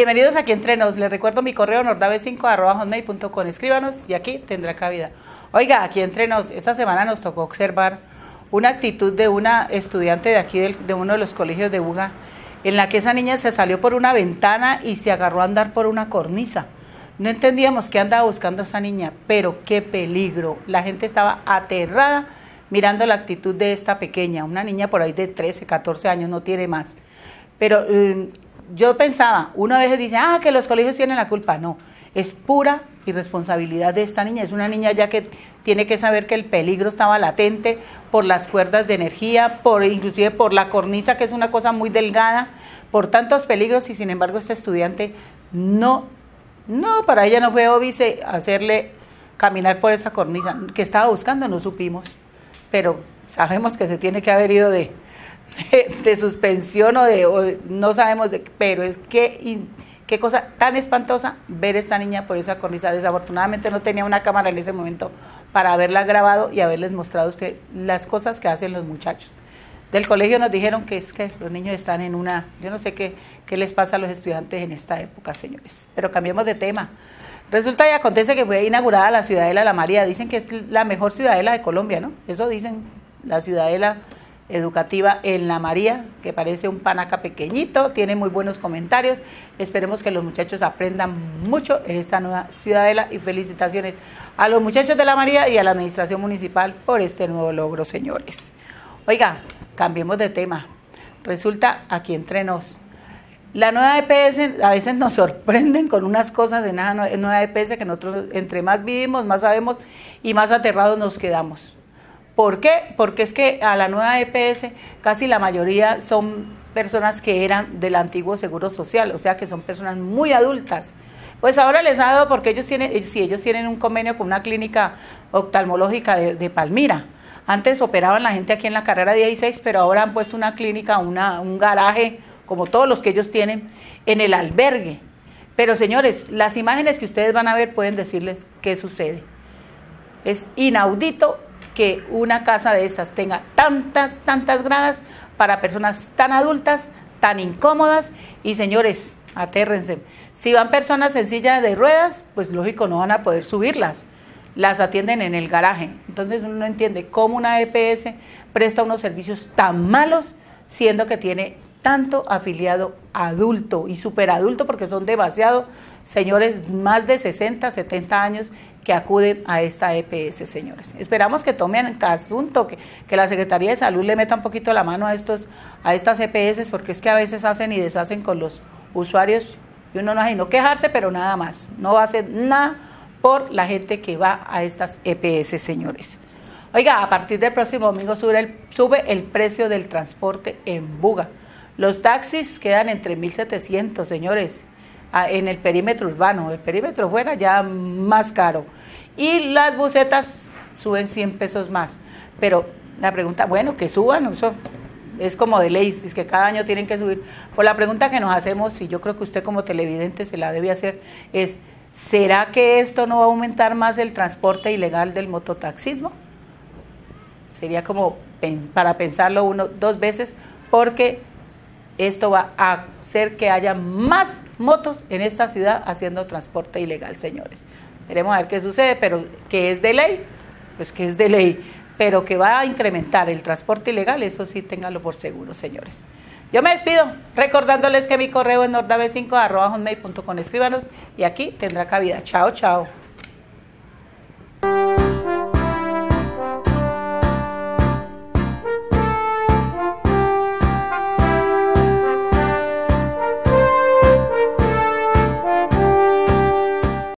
Bienvenidos aquí entre nos. Les recuerdo mi correo nordave5.com. Escríbanos y aquí tendrá cabida. Oiga, aquí entre nos, esta semana nos tocó observar una actitud de una estudiante de aquí, de uno de los colegios de UGA en la que esa niña se salió por una ventana y se agarró a andar por una cornisa. No entendíamos qué andaba buscando esa niña, pero qué peligro. La gente estaba aterrada mirando la actitud de esta pequeña, una niña por ahí de 13, 14 años, no tiene más. Pero eh, yo pensaba, una vez dice, ah, que los colegios tienen la culpa. No, es pura irresponsabilidad de esta niña. Es una niña ya que tiene que saber que el peligro estaba latente por las cuerdas de energía, por inclusive por la cornisa, que es una cosa muy delgada, por tantos peligros y sin embargo esta estudiante no, no, para ella no fue obvio hacerle caminar por esa cornisa que estaba buscando, no supimos, pero sabemos que se tiene que haber ido de de suspensión o de, no sabemos de pero es que qué cosa tan espantosa ver esta niña por esa cornisa. Desafortunadamente no tenía una cámara en ese momento para haberla grabado y haberles mostrado a usted las cosas que hacen los muchachos. Del colegio nos dijeron que es que los niños están en una, yo no sé qué, qué les pasa a los estudiantes en esta época, señores. Pero cambiemos de tema. Resulta y acontece que fue inaugurada la Ciudadela la María. Dicen que es la mejor ciudadela de Colombia, ¿no? Eso dicen, la Ciudadela educativa en La María, que parece un panaca pequeñito, tiene muy buenos comentarios. Esperemos que los muchachos aprendan mucho en esta nueva ciudadela y felicitaciones a los muchachos de La María y a la administración municipal por este nuevo logro, señores. Oiga, cambiemos de tema. Resulta aquí entre nos. La nueva EPS a veces nos sorprenden con unas cosas de nada nueva EPS que nosotros entre más vivimos, más sabemos y más aterrados nos quedamos. ¿Por qué? Porque es que a la nueva EPS casi la mayoría son personas que eran del antiguo Seguro Social, o sea que son personas muy adultas. Pues ahora les ha dado porque ellos tienen, si ellos tienen un convenio con una clínica oftalmológica de, Palmira. Antes operaban la gente aquí en la carrera 16, pero ahora han puesto una clínica, un garaje, como todos los que ellos tienen, en el albergue. Pero señores, las imágenes que ustedes van a ver pueden decirles qué sucede. Es inaudito que una casa de estas tenga tantas, tantas gradas para personas tan adultas, tan incómodas y señores, atérrense. Si van personas sencillas de ruedas, pues lógico, no van a poder subirlas. Las atienden en el garaje. Entonces uno no entiende cómo una EPS presta unos servicios tan malos siendo que tiene tanto afiliado adulto y superadulto, porque son demasiados señores, más de 60, 70 años que acuden a esta EPS, señores. Esperamos que tomen asunto, que, que la Secretaría de Salud le meta un poquito la mano a, estos, a estas EPS, porque es que a veces hacen y deshacen con los usuarios y uno no hace no quejarse, pero nada más. No hacen nada por la gente que va a estas EPS, señores. Oiga, a partir del próximo domingo sube el, sube el precio del transporte en Buga. Los taxis quedan entre 1.700, señores, en el perímetro urbano. El perímetro fuera ya más caro. Y las bucetas suben 100 pesos más. Pero la pregunta, bueno, que suban, eso es como de ley, es que cada año tienen que subir. Por pues la pregunta que nos hacemos, y yo creo que usted como televidente se la debe hacer, es, ¿será que esto no va a aumentar más el transporte ilegal del mototaxismo? Sería como para pensarlo uno, dos veces, porque esto va a hacer que haya más motos en esta ciudad haciendo transporte ilegal, señores. Veremos a ver qué sucede, pero que es de ley, pues que es de ley, pero que va a incrementar el transporte ilegal, eso sí, ténganlo por seguro, señores. Yo me despido recordándoles que mi correo es nordav5.com. Escríbanos y aquí tendrá cabida. Chao, chao.